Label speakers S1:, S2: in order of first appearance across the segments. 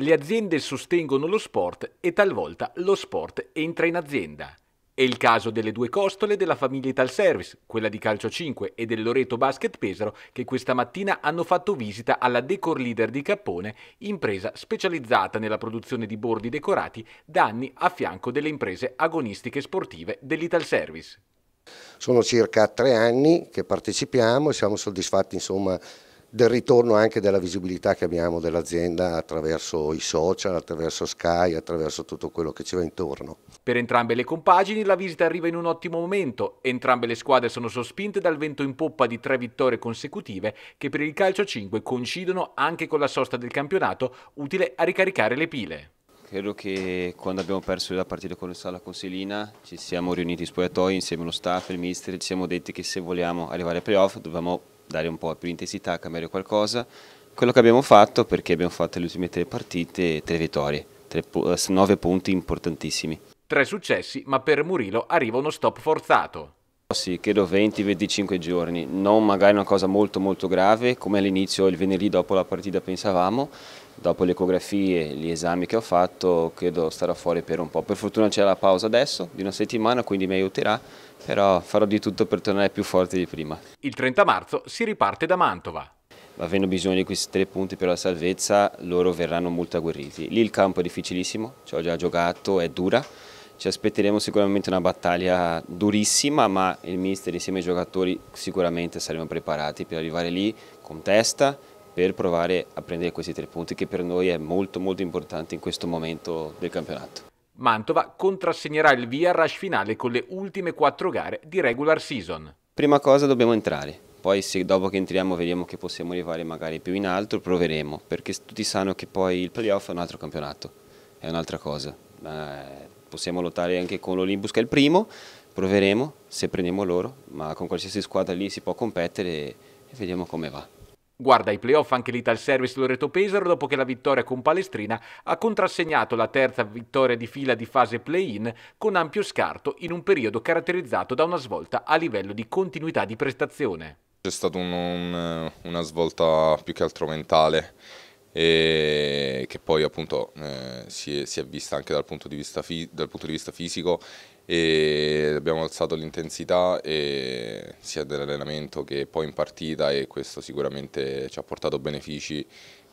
S1: Le aziende sostengono lo sport e talvolta lo sport entra in azienda. È il caso delle due costole della famiglia Ital Service, quella di Calcio 5 e del Loreto Basket Pesaro, che questa mattina hanno fatto visita alla Decor Leader di Cappone, impresa specializzata nella produzione di bordi decorati da anni a fianco delle imprese agonistiche sportive dell'Ital Service.
S2: Sono circa tre anni che partecipiamo e siamo soddisfatti insomma, del ritorno anche della visibilità che abbiamo dell'azienda attraverso i social, attraverso Sky, attraverso tutto quello che ci va intorno.
S1: Per entrambe le compagini la visita arriva in un ottimo momento, entrambe le squadre sono sospinte dal vento in poppa di tre vittorie consecutive che per il calcio 5 coincidono anche con la sosta del campionato, utile a ricaricare le pile.
S3: Credo che quando abbiamo perso la partita con il Sala Consilina ci siamo riuniti in spogliatoi insieme allo staff, il mister, ci siamo detti che se vogliamo arrivare ai playoff dobbiamo dare un po' più intensità, cambiare qualcosa. Quello che abbiamo fatto perché abbiamo fatto le ultime tre partite, tre vittorie, tre, eh, nove punti importantissimi.
S1: Tre successi, ma per Murilo arriva uno stop forzato.
S3: Sì, credo 20-25 giorni, non magari una cosa molto molto grave come all'inizio il venerdì dopo la partita pensavamo, dopo le ecografie, gli esami che ho fatto credo starò fuori per un po', per fortuna c'è la pausa adesso di una settimana quindi mi aiuterà, però farò di tutto per tornare più forte di prima. Il
S1: 30 marzo si riparte da Mantova
S3: avendo bisogno di questi tre punti per la salvezza loro verranno molto agguerriti. Lì il campo è difficilissimo, ci ho già giocato, è dura, ci aspetteremo sicuramente una battaglia durissima, ma il mister insieme ai giocatori sicuramente saremo preparati per arrivare lì con testa, per provare a prendere questi tre punti che per noi è molto molto importante in questo momento del campionato.
S1: Mantova contrassegnerà il via rush finale con le ultime quattro gare di regular season.
S3: Prima cosa dobbiamo entrare, poi se dopo che entriamo vediamo che possiamo arrivare magari più in alto proveremo, perché tutti sanno che poi il playoff è un altro campionato, è un'altra cosa. Eh, possiamo lottare anche con l'Olympus che è il primo, proveremo se prendiamo loro, ma con qualsiasi squadra lì si può competere e vediamo come va.
S1: Guarda i playoff anche l'Ital Service Loreto Pesaro dopo che la vittoria con Palestrina ha contrassegnato la terza vittoria di fila di fase play-in con ampio scarto in un periodo caratterizzato da una svolta a livello di continuità di prestazione.
S4: C'è stata un, un, una svolta più che altro mentale e che poi appunto eh, si, è, si, è, vista anche dal punto di vista, fi, punto di vista fisico e abbiamo alzato l'intensità sia dell'allenamento che poi in partita e questo sicuramente ci ha portato benefici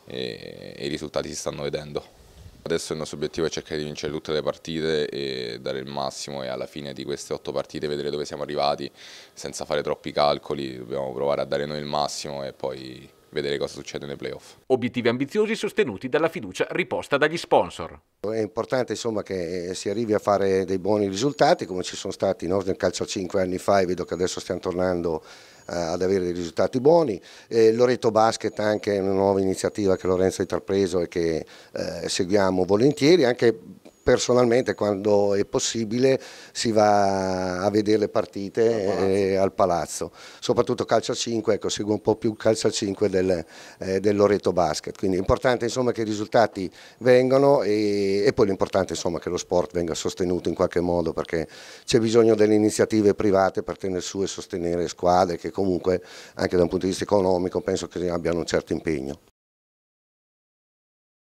S4: e, e i risultati si stanno vedendo. Adesso il nostro obiettivo è cercare di vincere tutte le partite e dare il massimo e alla fine di queste otto partite vedere dove siamo arrivati senza fare troppi calcoli, dobbiamo provare a dare noi il massimo e poi vedere cosa succede nei playoff.
S1: Obiettivi ambiziosi sostenuti dalla fiducia riposta dagli sponsor.
S2: È importante insomma, che si arrivi a fare dei buoni risultati come ci sono stati no? nel calcio 5 anni fa e vedo che adesso stiamo tornando eh, ad avere dei risultati buoni. Eh, Loreto Basket anche è una nuova iniziativa che Lorenzo ha intrapreso e che eh, seguiamo volentieri, anche personalmente quando è possibile si va a vedere le partite al palazzo, eh, al palazzo. soprattutto calcio a 5, ecco, seguo un po' più calcio a 5 del, eh, del Loreto Basket, quindi è importante insomma, che i risultati vengano e, e poi l'importante è che lo sport venga sostenuto in qualche modo perché c'è bisogno delle iniziative private per tenere su e sostenere squadre che comunque anche da un punto di vista economico penso che abbiano un certo impegno.